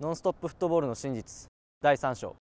ノンストップフットボールの真実第3章